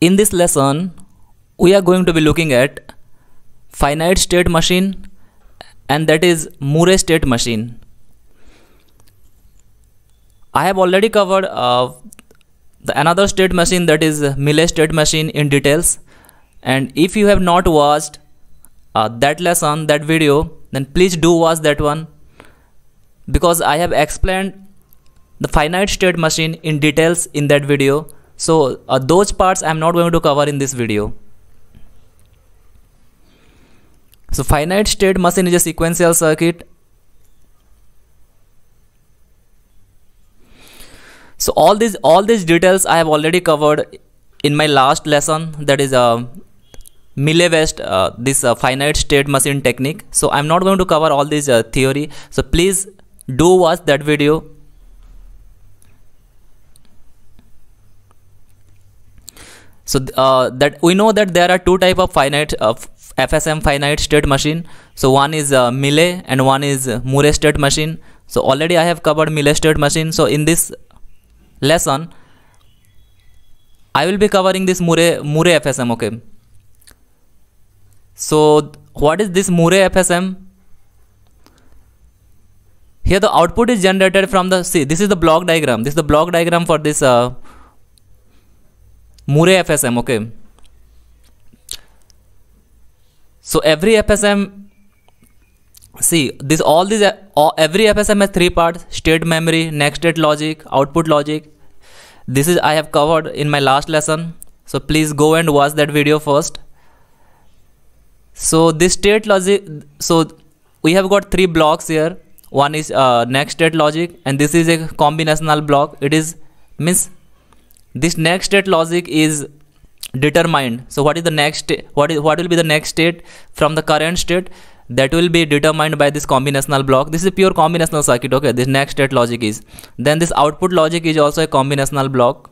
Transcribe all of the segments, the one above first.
In this lesson, we are going to be looking at finite state machine and that is Moore state machine. I have already covered uh, the another state machine that is Millet state machine in details and if you have not watched uh, that lesson, that video, then please do watch that one because I have explained the finite state machine in details in that video so uh, those parts I'm not going to cover in this video. So finite state machine is a sequential circuit. So all these all these details I have already covered in my last lesson that is uh, Millet-West uh, this uh, finite state machine technique. So I'm not going to cover all this uh, theory. So please do watch that video so uh, that we know that there are two type of finite uh, FSM finite state machine. So one is uh, Millet and one is uh, Moore state machine. So already I have covered Millet state machine. So in this lesson, I will be covering this Moore Moore FSM. Okay. So what is this Moore FSM? Here the output is generated from the see this is the block diagram. This is the block diagram for this uh, Mure FSM, okay. So every FSM, see this all these every FSM has three parts: state memory, next state logic, output logic. This is I have covered in my last lesson. So please go and watch that video first. So this state logic, so we have got three blocks here. One is uh, next state logic, and this is a combinational block. It is means this next state logic is determined so what is the next what is what will be the next state from the current state that will be determined by this combinational block this is pure combinational circuit okay this next state logic is then this output logic is also a combinational block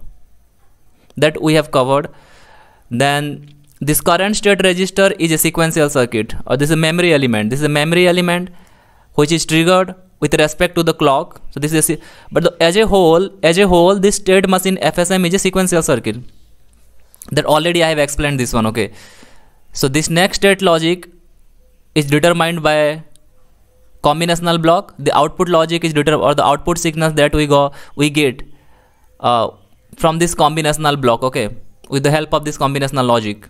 that we have covered then this current state register is a sequential circuit or this is a memory element this is a memory element which is triggered with respect to the clock so this is a, but the, as a whole as a whole this state machine fsm is a sequential circuit that already i have explained this one okay so this next state logic is determined by combinational block the output logic is determined or the output signals that we go we get uh, from this combinational block okay with the help of this combinational logic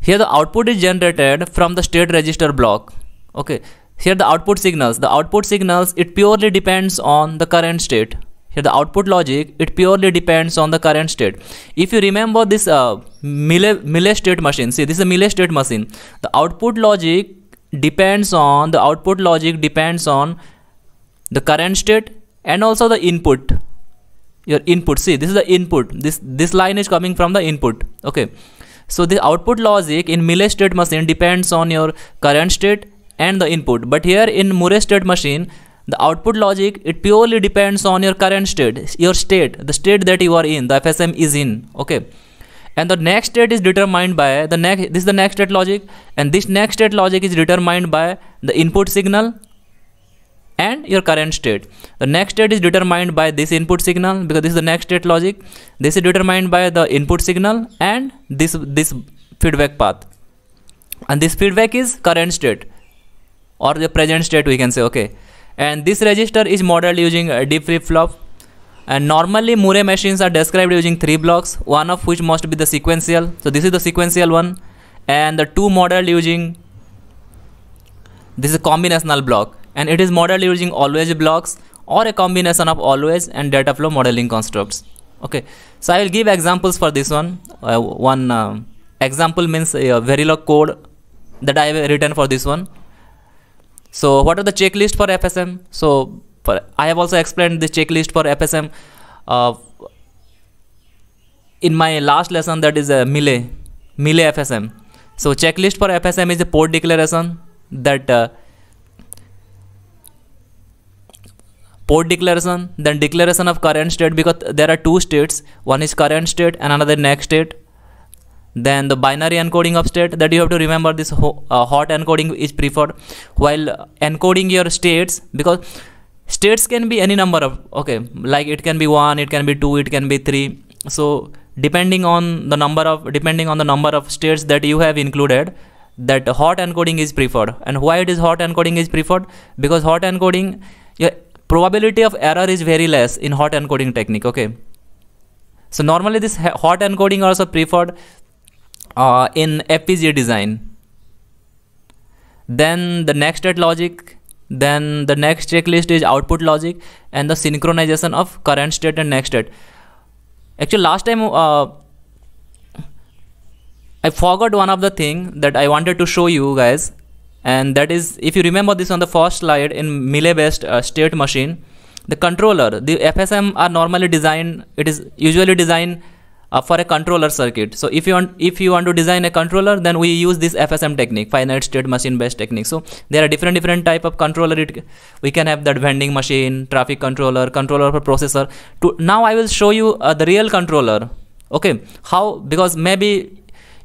here the output is generated from the state register block okay here the output signals, the output signals, it purely depends on the current state. Here the output logic, it purely depends on the current state. If you remember this uh, Mille, Mille state machine, see this is a Mille state machine. The output logic depends on, the output logic depends on the current state and also the input your input see this is the input this this line is coming from the input okay so the output logic in Mille state machine depends on your current state and the input but here in Murray state machine the output logic it purely depends on your current state your state the state that you are in the FSM is in okay and the next state is determined by the next this is the next state logic and this next state logic is determined by the input signal and your current state the next state is determined by this input signal because this is the next state logic this is determined by the input signal and this this feedback path and this feedback is current state or the present state we can say okay and this register is modeled using deep D flip-flop and normally Murray machines are described using three blocks one of which must be the sequential so this is the sequential one and the two modeled using this is a combinational block and it is modeled using always blocks or a combination of always and data flow modeling constructs okay so I will give examples for this one uh, one uh, example means a uh, Verilog code that I have written for this one so what are the checklist for FSM so for, I have also explained the checklist for FSM uh, in my last lesson that is a uh, Mille FSM so checklist for FSM is a port declaration that uh, port declaration then declaration of current state because there are two states one is current state and another next state then the binary encoding of state that you have to remember this ho uh, hot encoding is preferred while uh, encoding your states because states can be any number of okay like it can be 1 it can be 2 it can be 3 so depending on the number of depending on the number of states that you have included that hot encoding is preferred and why it is hot encoding is preferred because hot encoding your probability of error is very less in hot encoding technique okay so normally this hot encoding also preferred uh, in FPGA design. Then the next state logic, then the next checklist is output logic and the synchronization of current state and next state. Actually, last time uh, I forgot one of the thing that I wanted to show you guys and that is if you remember this on the first slide in Miele based uh, state machine, the controller, the FSM are normally designed, it is usually designed uh, for a controller circuit so if you want if you want to design a controller then we use this fsm technique finite state machine based technique so there are different different type of controller it, we can have that vending machine traffic controller controller for processor to now i will show you uh, the real controller okay how because maybe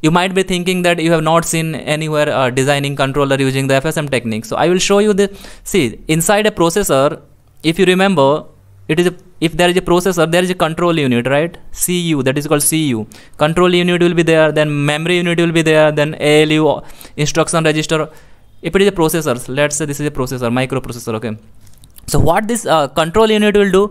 you might be thinking that you have not seen anywhere uh, designing controller using the FSM technique. So I will show you the see inside a processor. If you remember, it is a if there is a processor there is a control unit right cu that is called cu control unit will be there then memory unit will be there then alu instruction register if it is a processor let's say this is a processor microprocessor okay so what this uh, control unit will do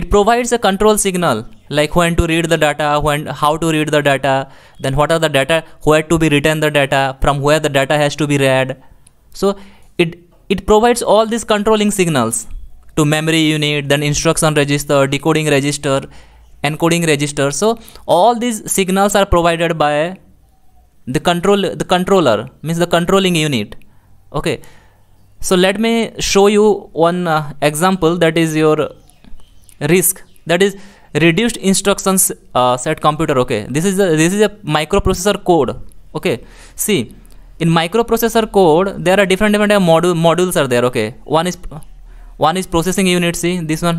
it provides a control signal like when to read the data when how to read the data then what are the data where to be written the data from where the data has to be read so it it provides all these controlling signals to memory unit then instruction register decoding register encoding register so all these signals are provided by the control the controller means the controlling unit okay so let me show you one uh, example that is your risk that is reduced instructions uh, set computer okay this is a, this is a microprocessor code okay see in microprocessor code there are different different uh, modules are there okay one is one is processing unit see this one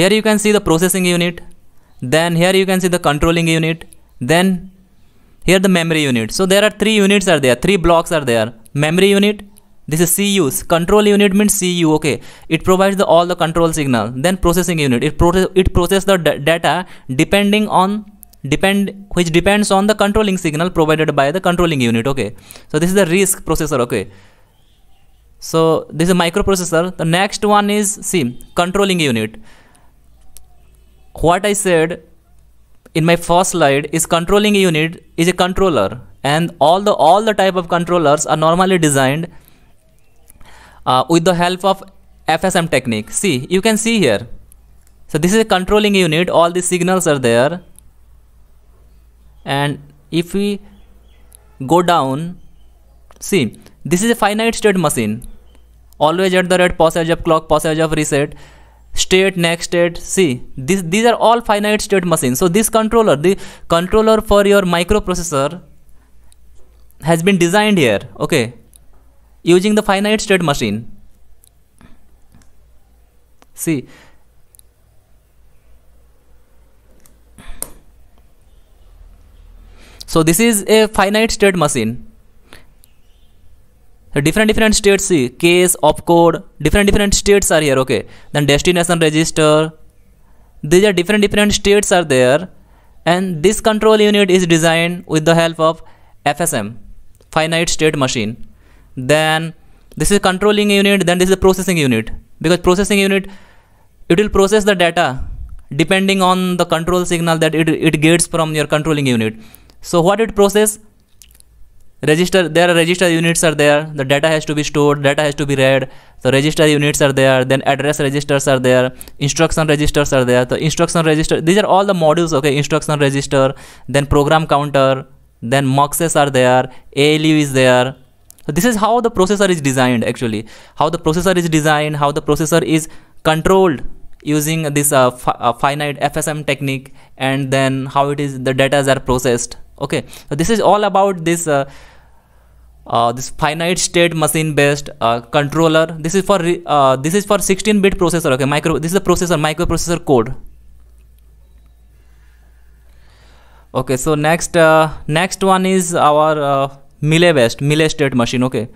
here you can see the processing unit then here you can see the controlling unit then here the memory unit so there are three units are there three blocks are there memory unit this is cu control unit means cu okay it provides the, all the control signal then processing unit it process it process the data depending on depend which depends on the controlling signal provided by the controlling unit okay so this is the risk processor okay so this is a microprocessor the next one is see controlling unit what i said in my first slide is controlling unit is a controller and all the all the type of controllers are normally designed uh, with the help of FSM technique see you can see here so this is a controlling unit all the signals are there and if we go down see this is a finite state machine. Always at the pause passage of clock, passage of reset, state, next state. See, this, these are all finite state machines. So this controller, the controller for your microprocessor has been designed here, okay, using the finite state machine. See, so this is a finite state machine different different states see case opcode different different states are here okay then destination register these are different different states are there and this control unit is designed with the help of FSM finite state machine then this is controlling unit then this is processing unit because processing unit it will process the data depending on the control signal that it, it gets from your controlling unit so what it process register there are register units are there the data has to be stored data has to be read so register units are there then address registers are there instruction registers are there the instruction register these are all the modules okay instruction register then program counter then muxes are there ALU is there so this is how the processor is designed actually how the processor is designed how the processor is controlled using this uh, fi uh, finite FSM technique and then how it is the data are processed okay so this is all about this uh, uh, this finite state machine based uh, controller this is for uh, this is for 16 bit processor okay micro this is the processor microprocessor code okay so next uh, next one is our Mille based Mille state machine okay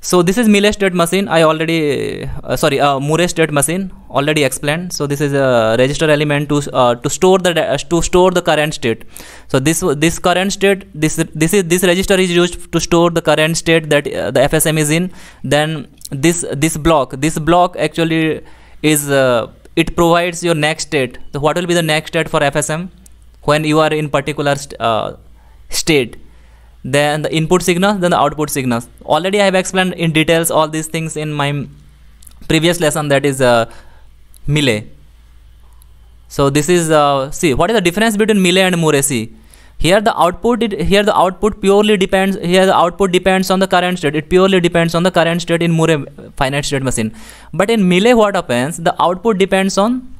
so this is Mille state machine I already uh, sorry uh, state machine already explained so this is a register element to uh, to store the uh, to store the current state so this this current state this this is this register is used to store the current state that uh, the fsm is in then this this block this block actually is uh, it provides your next state so what will be the next state for fsm when you are in particular st uh, state then the input signal then the output signals already i have explained in details all these things in my previous lesson that is uh, Millet. So this is uh, see what is the difference between Millet and Muresi? Here the output it, here the output purely depends here the output depends on the current state. It purely depends on the current state in Moore finite state machine. But in Millet what happens? The output depends on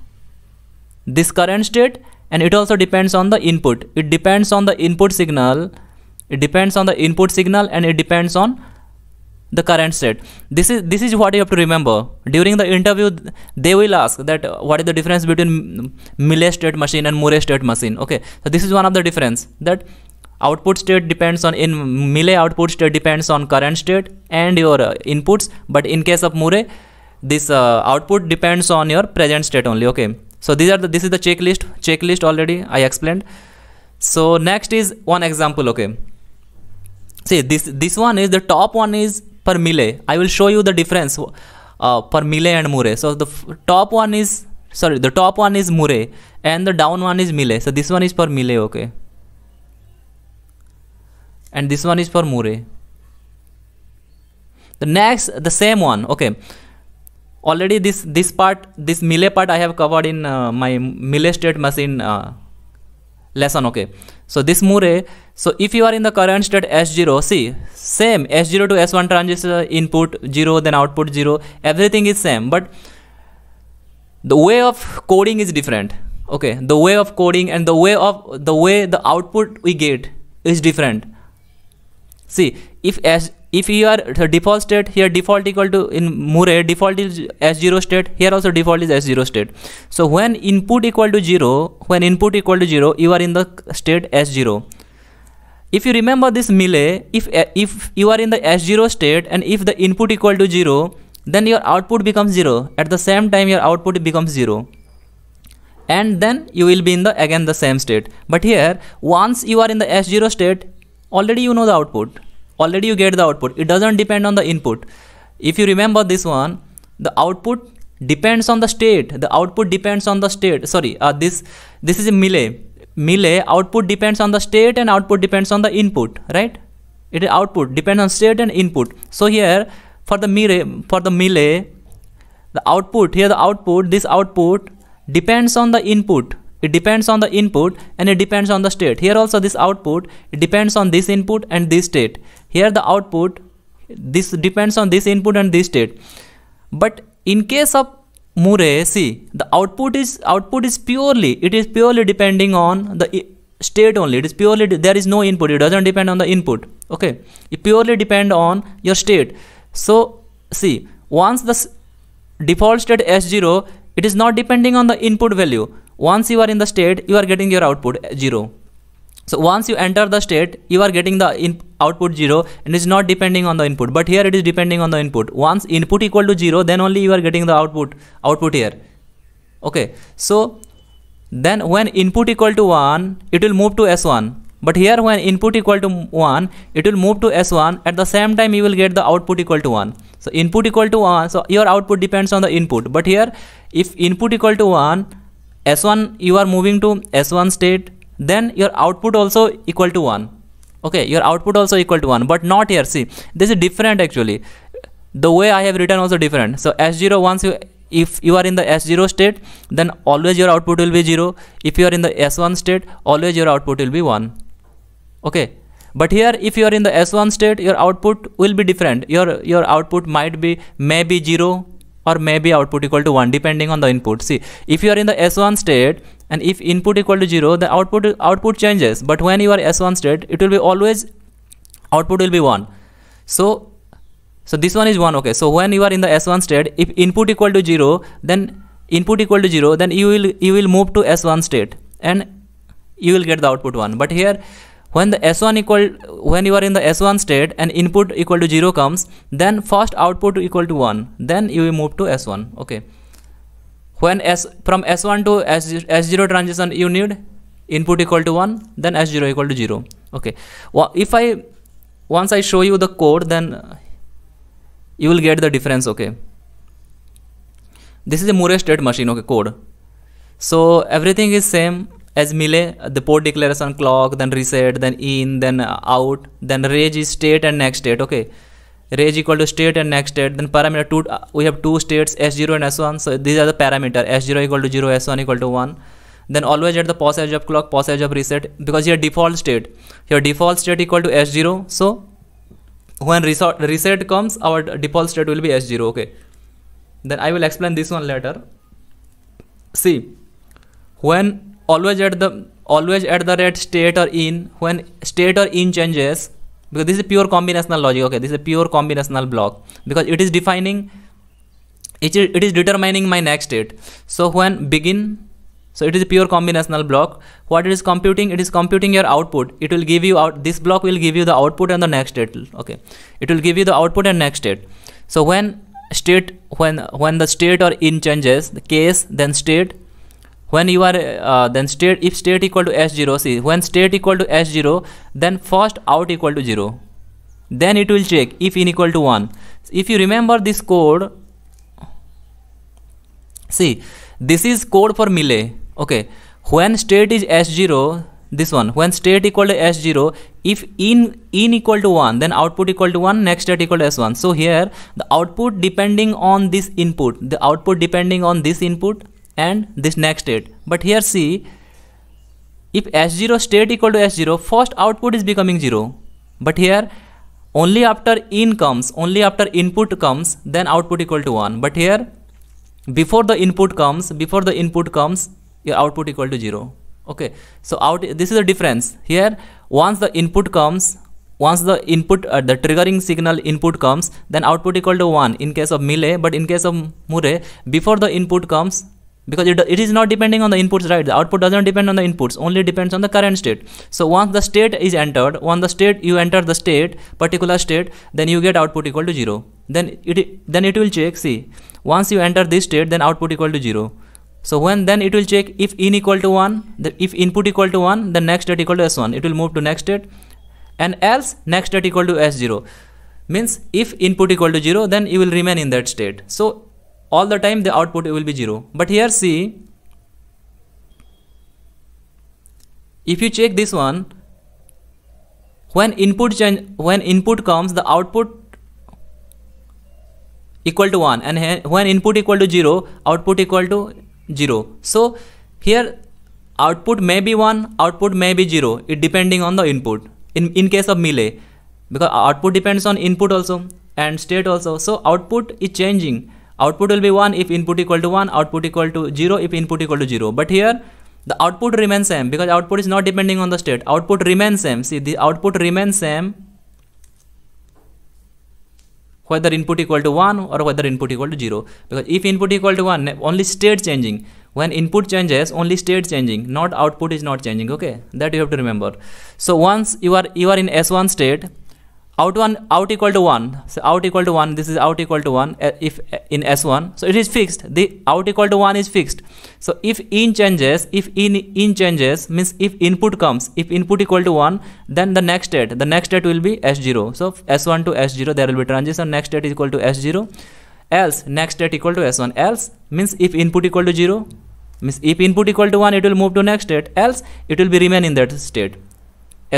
this current state and it also depends on the input. It depends on the input signal. It depends on the input signal and it depends on the current state this is this is what you have to remember during the interview they will ask that uh, what is the difference between Millet state machine and Murray state machine okay so this is one of the difference that output state depends on in Millet output state depends on current state and your uh, inputs but in case of Murray this uh, output depends on your present state only okay so these are the this is the checklist checklist already I explained so next is one example okay see this this one is the top one is per Mille, I will show you the difference uh, per Mille and Mure. So the top one is sorry, the top one is Mure, and the down one is Mille. So this one is per Mille, okay? And this one is for Mure. The next, the same one, okay? Already this this part, this Mille part I have covered in uh, my Mille state machine uh, lesson okay so this more. so if you are in the current state S0 see same S0 to S1 transistor input 0 then output 0 everything is same but the way of coding is different okay the way of coding and the way of the way the output we get is different see if S if you are default state here default equal to in Mure default is s0 state here also default is s0 state so when input equal to 0 when input equal to 0 you are in the state s0 if you remember this Mille if if you are in the s0 state and if the input equal to 0 then your output becomes 0 at the same time your output becomes 0 and then you will be in the again the same state but here once you are in the s0 state already you know the output already you get the output it doesn't depend on the input if you remember this one the output depends on the state the output depends on the state sorry uh, this this is a melee melee output depends on the state and output depends on the input right it output depends on state and input so here for the millay, for the melee the output here the output this output depends on the input it depends on the input and it depends on the state here also this output depends on this input and this state here the output this depends on this input and this state but in case of Murray see the output is output is purely it is purely depending on the state only it is purely there is no input it doesn't depend on the input okay it purely depend on your state so see once the default state s0 it is not depending on the input value once you are in the state you are getting your output eh, 0 so once you enter the state, you are getting the output 0 and it's not depending on the input. But here it is depending on the input. Once input equal to 0, then only you are getting the output output here. Okay. So then when input equal to 1, it will move to S1. But here when input equal to 1, it will move to S1. At the same time, you will get the output equal to 1. So input equal to 1, so your output depends on the input. But here, if input equal to 1, S1, you are moving to S1 state then your output also equal to 1 okay your output also equal to 1 but not here see this is different actually the way i have written also different so s0 once you if you are in the s0 state then always your output will be 0 if you are in the s1 state always your output will be 1 okay but here if you are in the s1 state your output will be different your your output might be maybe 0 or maybe output equal to 1 depending on the input see if you are in the s1 state and if input equal to 0 the output output changes but when you are s1 state it will be always output will be 1 so so this one is 1 okay so when you are in the s1 state if input equal to 0 then input equal to 0 then you will you will move to s1 state and you will get the output 1 but here when the s1 equal when you are in the s1 state and input equal to 0 comes then first output equal to 1 then you move to s1 okay when s from s1 to S, 0 transition you need input equal to 1 then s0 equal to 0 okay if i once i show you the code then you will get the difference okay this is a Moore state machine okay code so everything is same as melee, the port declaration clock, then reset, then in, then out, then rage is state and next state, okay. Rage equal to state and next state, then parameter 2, uh, we have two states, S0 and S1, so these are the parameter, S0 equal to 0, S1 equal to 1. Then always at the edge of clock, edge of reset, because your default state, your default state equal to S0, so when reset, reset comes, our default state will be S0, okay. Then I will explain this one later. See, when always at the always at the rate state or in when state or in changes because this is pure combinational logic okay this is a pure combinational block because it is defining it is, it is determining my next state so when begin so it is pure combinational block what it is computing it is computing your output it will give you out this block will give you the output and the next state okay it will give you the output and next state so when state when when the state or in changes the case then state when you are uh, then state if state equal to s0 see when state equal to s0 then first out equal to 0 then it will check if in equal to 1 if you remember this code see this is code for melee okay when state is s0 this one when state equal to s0 if in in equal to 1 then output equal to 1 next state equal to s1 so here the output depending on this input the output depending on this input and this next state but here see if s0 state equal to s0 first output is becoming 0 but here only after in comes only after input comes then output equal to 1 but here before the input comes before the input comes your output equal to 0 okay so out this is the difference here once the input comes once the input uh, the triggering signal input comes then output equal to 1 in case of Mille but in case of murre, before the input comes because it, it is not depending on the inputs right the output doesn't depend on the inputs only depends on the current state so once the state is entered once the state you enter the state particular state then you get output equal to 0 then it then it will check see once you enter this state then output equal to 0 so when then it will check if in equal to 1 the, if input equal to 1 the next state equal to s1 it will move to next state and else next state equal to s0 means if input equal to 0 then you will remain in that state so all the time the output will be 0 but here see if you check this one when input change when input comes the output equal to 1 and when input equal to 0 output equal to 0 so here output may be 1 output may be 0 it depending on the input in in case of melee because output depends on input also and state also so output is changing output will be 1 if input equal to 1 output equal to 0 if input equal to 0 but here the output remains same because output is not depending on the state output remains same see the output remains same whether input equal to 1 or whether input equal to 0 because if input equal to 1 only state changing when input changes only state changing not output is not changing okay that you have to remember so once you are you are in s1 state out 1 out equal to 1 so out equal to 1 this is out equal to 1 uh, if uh, in s1 so it is fixed the out equal to 1 is fixed so if in changes if in in changes means if input comes if input equal to 1 then the next state the next state will be s0 so s1 to s0 there will be transition next state is equal to s0 else next state equal to s1 else means if input equal to 0 means if input equal to 1 it will move to next state else it will be remain in that state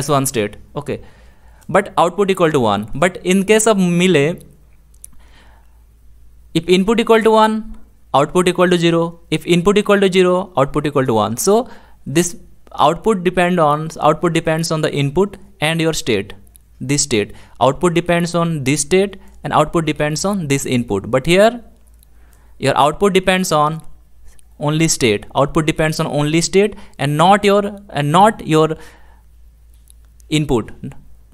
s1 state okay but output equal to 1 but in case of melee if input equal to 1 output equal to 0 if input equal to 0 output equal to 1 so this output depend on output depends on the input and your state this state output depends on this state and output depends on this input but here your output depends on only state output depends on only state and not your and not your input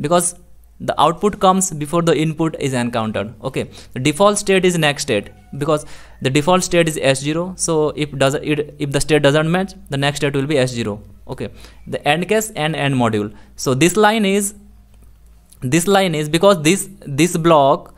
because the output comes before the input is encountered okay the default state is next state because the default state is s0 so if does it if the state doesn't match the next state will be s0 okay the end case and end module so this line is this line is because this this block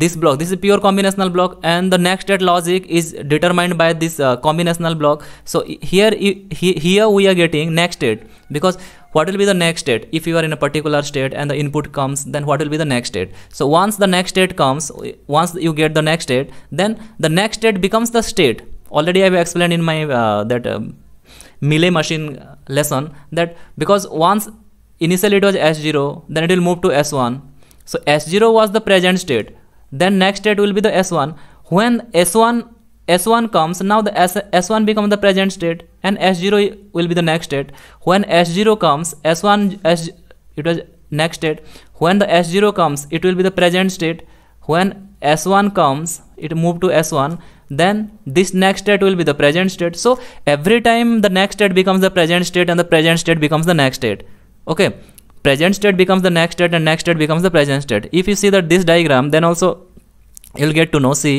this block this is pure combinational block and the next state logic is determined by this uh, combinational block so here here we are getting next state because what will be the next state if you are in a particular state and the input comes then what will be the next state so once the next state comes once you get the next state then the next state becomes the state already i have explained in my uh, that um, melee machine lesson that because once initially it was s0 then it will move to s1 so s0 was the present state then next state will be the s1 when s1 s1 comes now the S, s1 becomes the present state and s0 will be the next state when s0 comes s1 s it was next state when the s0 comes it will be the present state when s1 comes it move to s1 then this next state will be the present state so every time the next state becomes the present state and the present state becomes the next state okay present state becomes the next state and next state becomes the present state if you see that this diagram then also you'll get to know see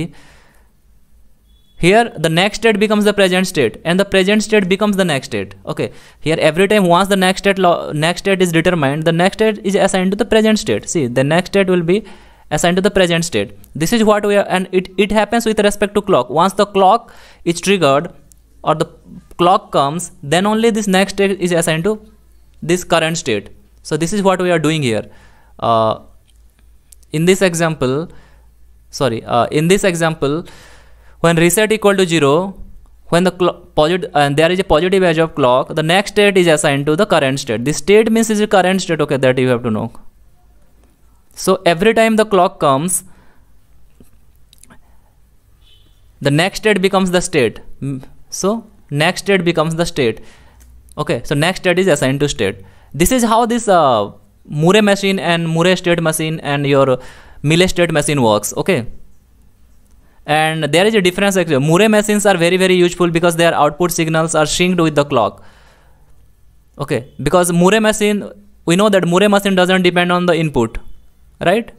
here the next state becomes the present state and the present state becomes the next state okay here every time once the next state next state is determined the next state is assigned to the present state see the next state will be assigned to the present state this is what we are and it, it happens with respect to clock once the clock is triggered or the clock comes then only this next state is assigned to this current state so this is what we are doing here. Uh, in this example, sorry, uh, in this example, when reset equal to 0, when the positive and there is a positive edge of clock, the next state is assigned to the current state. This state means is the current state, okay, that you have to know. So every time the clock comes, the next state becomes the state. So next state becomes the state. Okay, so next state is assigned to state this is how this uh, Murray machine and Murray state machine and your Millet state machine works okay and there is a difference actually Murray machines are very very useful because their output signals are synced with the clock okay because Murray machine we know that Murray machine doesn't depend on the input right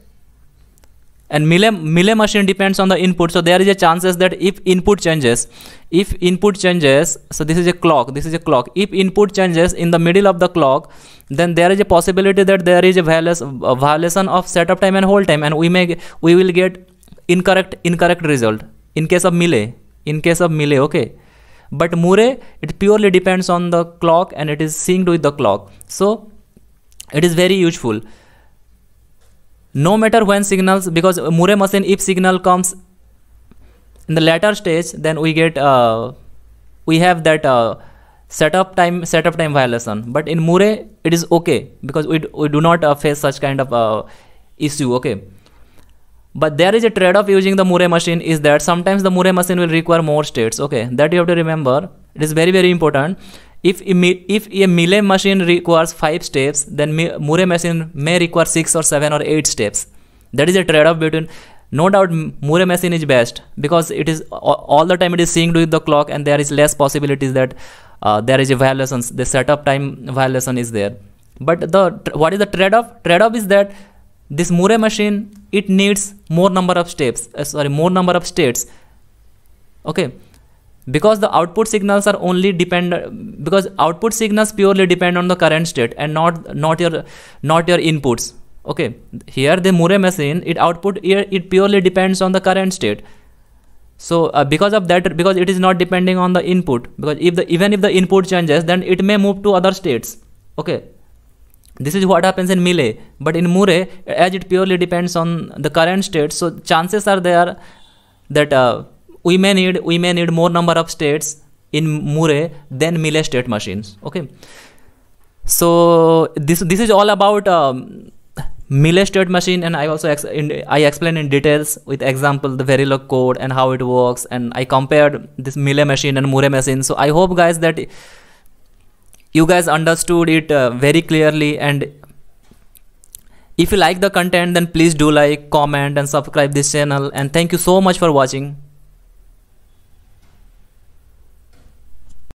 and Millet, Miele machine depends on the input so there is a chances that if input changes if input changes so this is a clock this is a clock if input changes in the middle of the clock then there is a possibility that there is a violation of setup time and hold time and we may we will get incorrect incorrect result in case of Millet in case of Millet okay but more, it purely depends on the clock and it is synced with the clock so it is very useful no matter when signals because Moore machine if signal comes in the latter stage then we get uh, we have that uh, setup time setup time violation but in Moore, it is okay because we, we do not uh, face such kind of uh, issue okay but there is a trade-off using the Moore machine is that sometimes the Moore machine will require more states okay that you have to remember it is very very important if, if a Miele machine requires 5 steps, then Moore machine may require 6 or 7 or 8 steps. That is a trade-off between, no doubt Moore machine is best because it is all the time it is synced with the clock and there is less possibilities that uh, there is a violation, the setup time violation is there. But the what is the trade-off? Trade-off is that this Moore machine, it needs more number of steps, uh, sorry, more number of states. Okay because the output signals are only depend because output signals purely depend on the current state and not not your not your inputs okay here the Moore machine it output here it purely depends on the current state so uh, because of that because it is not depending on the input because if the even if the input changes then it may move to other states okay this is what happens in Millet but in Moore as it purely depends on the current state so chances are there that uh, we may need we may need more number of states in Mure than Mille state machines. Okay, so this this is all about um, Mille state machine, and I also ex in, I explained in details with example the Verilog code and how it works, and I compared this Mille machine and Mure machine. So I hope guys that you guys understood it uh, very clearly and. If you like the content then please do like, comment and subscribe this channel and thank you so much for watching.